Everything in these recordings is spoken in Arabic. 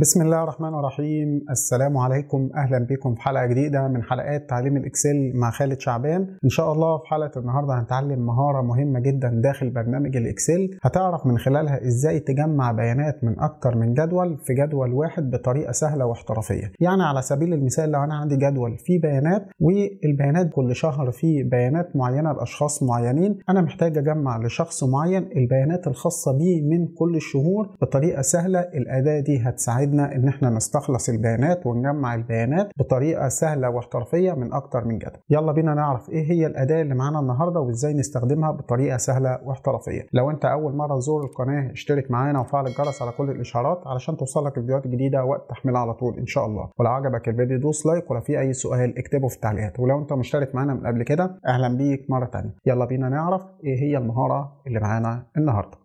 بسم الله الرحمن الرحيم السلام عليكم اهلا بكم في حلقه جديده من حلقات تعليم الاكسل مع خالد شعبان ان شاء الله في حلقه النهارده هنتعلم مهاره مهمه جدا داخل برنامج الاكسل هتعرف من خلالها ازاي تجمع بيانات من اكتر من جدول في جدول واحد بطريقه سهله واحترافيه يعني على سبيل المثال لو انا عندي جدول فيه بيانات والبيانات كل شهر فيه بيانات معينه لاشخاص معينين انا محتاج اجمع لشخص معين البيانات الخاصه بيه من كل الشهور بطريقه سهله الاداه دي هتساعد بتساعدنا ان احنا نستخلص البيانات ونجمع البيانات بطريقه سهله واحترافيه من اكتر من جدول يلا بينا نعرف ايه هي الاداه اللي معانا النهارده وازاي نستخدمها بطريقه سهله واحترافيه لو انت اول مره تزور القناه اشترك معانا وفعل الجرس على كل الاشعارات علشان توصلك الفيديوهات الجديده وقت تحميلها على طول ان شاء الله ولو عجبك الفيديو دوس لايك ولو في اي سؤال اكتبه في التعليقات ولو انت مشترك معانا من قبل كده اهلا بيك مره ثانيه يلا بينا نعرف ايه هي المهاره اللي معانا النهارده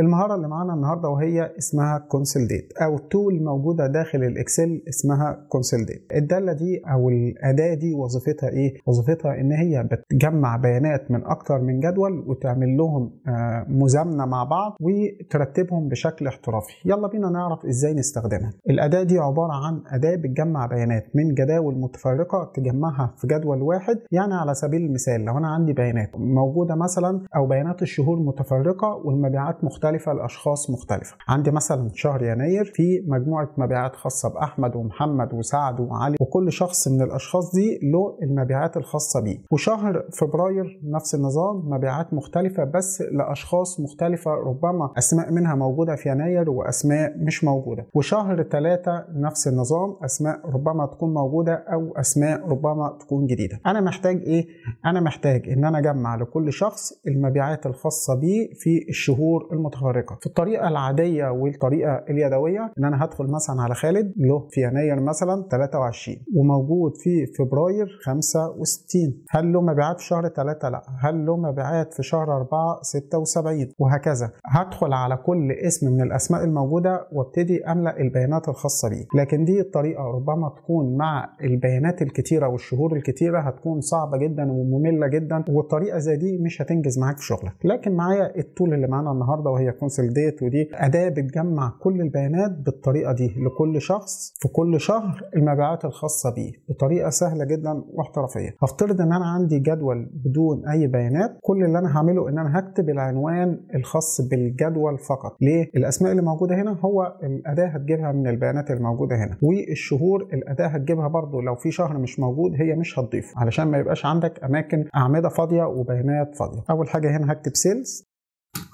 المهارة اللي معانا النهاردة وهي اسمها ديت أو التول موجودة داخل الإكسل اسمها ديت الدالة دي أو الأداة دي وظيفتها إيه؟ وظيفتها إن هي بتجمع بيانات من أكتر من جدول وتعمل لهم آه، مزامنة مع بعض وترتبهم بشكل احترافي يلا بينا نعرف إزاي نستخدمها الأداة دي عبارة عن أداة بتجمع بيانات من جداول متفرقة تجمعها في جدول واحد يعني على سبيل المثال لو أنا عندي بيانات موجودة مثلا أو بيانات الشهور متفرقة والمبيعات مختلفة مختلفه لاشخاص مختلفه عندي مثلا شهر يناير في مجموعه مبيعات خاصه باحمد ومحمد وسعد وعلي وكل شخص من الاشخاص دي له المبيعات الخاصه بيه وشهر فبراير نفس النظام مبيعات مختلفه بس لاشخاص مختلفه ربما اسماء منها موجوده في يناير واسماء مش موجوده وشهر ثلاثة نفس النظام اسماء ربما تكون موجوده او اسماء ربما تكون جديده انا محتاج ايه انا محتاج ان انا اجمع لكل شخص المبيعات الخاصه بيه في الشهور المتفقة. متفرقه في الطريقه العاديه والطريقه اليدويه ان انا هدخل مثلا على خالد له في يناير مثلا 23 وموجود في فبراير 65 هل له مبيعات في شهر 3 لا هل له مبيعات في شهر 4 76 وهكذا هدخل على كل اسم من الاسماء الموجوده وابتدي املا البيانات الخاصه بيه لكن دي الطريقه ربما تكون مع البيانات الكتيره والشهور الكتيره هتكون صعبه جدا وممله جدا والطريقه زي دي مش هتنجز معاك في شغلك لكن معايا التول اللي معانا النهارده وهي هي ديت ودي اداه بتجمع كل البيانات بالطريقه دي لكل شخص في كل شهر المبيعات الخاصه بيه بطريقه سهله جدا واحترافيه هفترض ان انا عندي جدول بدون اي بيانات كل اللي انا هعمله ان انا هكتب العنوان الخاص بالجدول فقط ليه الاسماء اللي موجوده هنا هو الاداه هتجيبها من البيانات الموجوده هنا والشهور الاداه هتجيبها برده لو في شهر مش موجود هي مش هتضيفه علشان ما يبقاش عندك اماكن اعمده فاضيه وبيانات فاضيه اول حاجه هنا هكتب سيلز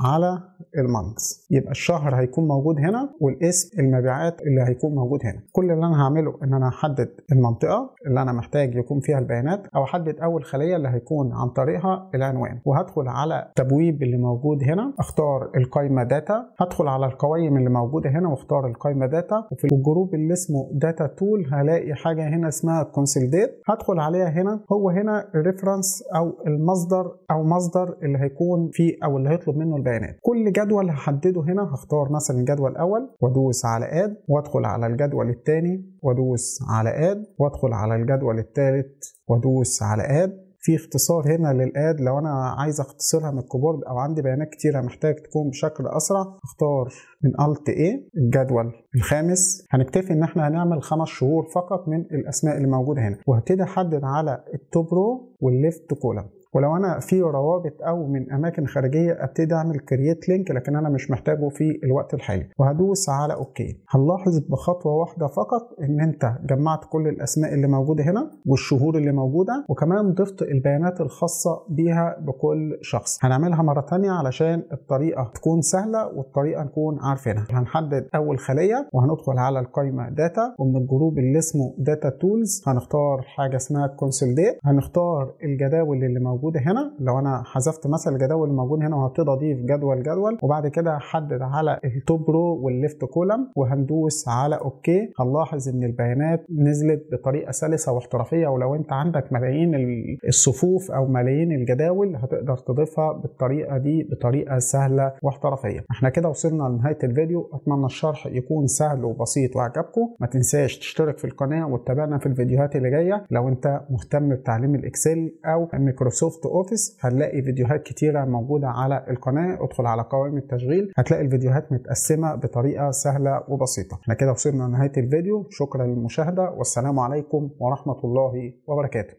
على المانث يبقى الشهر هيكون موجود هنا والاسم المبيعات اللي هيكون موجود هنا كل اللي انا هعمله ان انا احدد المنطقه اللي انا محتاج يكون فيها البيانات او احدد اول خليه اللي هيكون عن طريقها العنوان وهدخل على التبويب اللي موجود هنا اختار القائمه داتا هدخل على القوائم اللي موجوده هنا واختار القائمه داتا وفي الجروب اللي اسمه داتا تول هلاقي حاجه هنا اسمها كونسلديت هدخل عليها هنا هو هنا الريفرنس او المصدر او مصدر اللي هيكون فيه او اللي هيطلب منه منه البيانات كل جدول هحدده هنا هختار مثلا الجدول الاول وادوس على اد وادخل على الجدول الثاني وادوس على اد وادخل على الجدول الثالث وادوس على اد في اختصار هنا للاد لو انا عايز اختصرها من الكيبورد او عندي بيانات كتيره محتاج تكون بشكل اسرع اختار من الت اي الجدول الخامس هنكتفي ان احنا هنعمل خمس شهور فقط من الاسماء اللي موجوده هنا وهبتدي احدد على التوب رو والليفت كولم ولو انا في روابط او من اماكن خارجيه ابتدي اعمل كرييت لينك لكن انا مش محتاجه في الوقت الحالي وهدوس على اوكي هنلاحظ بخطوه واحده فقط ان انت جمعت كل الاسماء اللي موجوده هنا والشهور اللي موجوده وكمان ضفت البيانات الخاصه بيها بكل شخص هنعملها مره ثانيه علشان الطريقه تكون سهله والطريقه نكون عارفينها هنحدد اول خليه وهندخل على القائمه داتا ومن الجروب اللي اسمه داتا تولز هنختار حاجه اسمها كونسولديت هنختار الجداول اللي موجوده موجوده هنا لو انا حذفت مثلا الجداول الموجود هنا وهبتدي اضيف جدول جدول وبعد كده هحدد على التوب رو والليفت كولم وهندوس على اوكي هنلاحظ ان البيانات نزلت بطريقه سلسه واحترافيه ولو انت عندك ملايين الصفوف او ملايين الجداول هتقدر تضيفها بالطريقه دي بطريقه سهله واحترافيه احنا كده وصلنا لنهايه الفيديو اتمنى الشرح يكون سهل وبسيط وعجبكم ما تنساش تشترك في القناه وتتابعنا في الفيديوهات اللي جايه لو انت مهتم بتعليم الاكسل او الميكروسوفت مايكروسوفت اوفيس هنلاقي فيديوهات كتيره موجوده على القناه ادخل على قوائم التشغيل هتلاقي الفيديوهات متقسمه بطريقه سهله وبسيطه احنا كده وصلنا لنهايه الفيديو شكرا للمشاهده والسلام عليكم ورحمه الله وبركاته